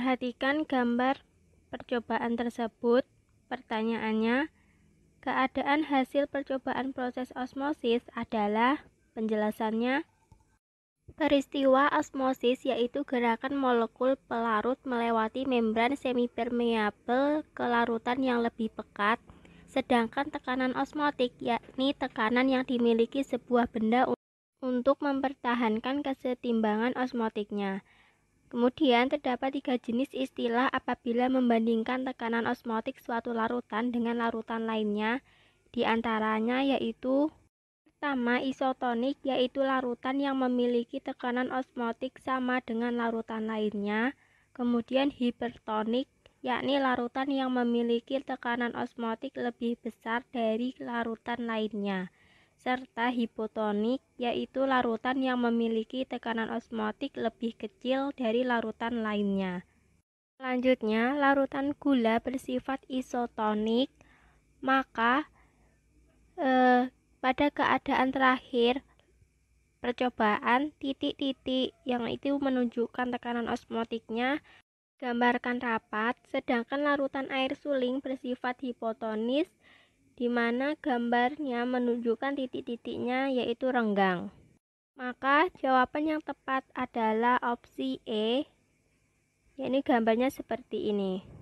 Perhatikan gambar percobaan tersebut. Pertanyaannya, keadaan hasil percobaan proses osmosis adalah penjelasannya Peristiwa osmosis yaitu gerakan molekul pelarut melewati membran semipermeabel ke larutan yang lebih pekat, sedangkan tekanan osmotik yakni tekanan yang dimiliki sebuah benda untuk mempertahankan kesetimbangan osmotiknya. Kemudian terdapat tiga jenis istilah apabila membandingkan tekanan osmotik suatu larutan dengan larutan lainnya, di antaranya yaitu pertama isotonik yaitu larutan yang memiliki tekanan osmotik sama dengan larutan lainnya, kemudian hipertonik yakni larutan yang memiliki tekanan osmotik lebih besar dari larutan lainnya serta hipotonik, yaitu larutan yang memiliki tekanan osmotik lebih kecil dari larutan lainnya. Selanjutnya, larutan gula bersifat isotonik, maka eh, pada keadaan terakhir percobaan titik-titik yang itu menunjukkan tekanan osmotiknya gambarkan rapat, sedangkan larutan air suling bersifat hipotonis, di mana gambarnya menunjukkan titik-titiknya yaitu renggang. Maka jawaban yang tepat adalah opsi E, yaitu gambarnya seperti ini.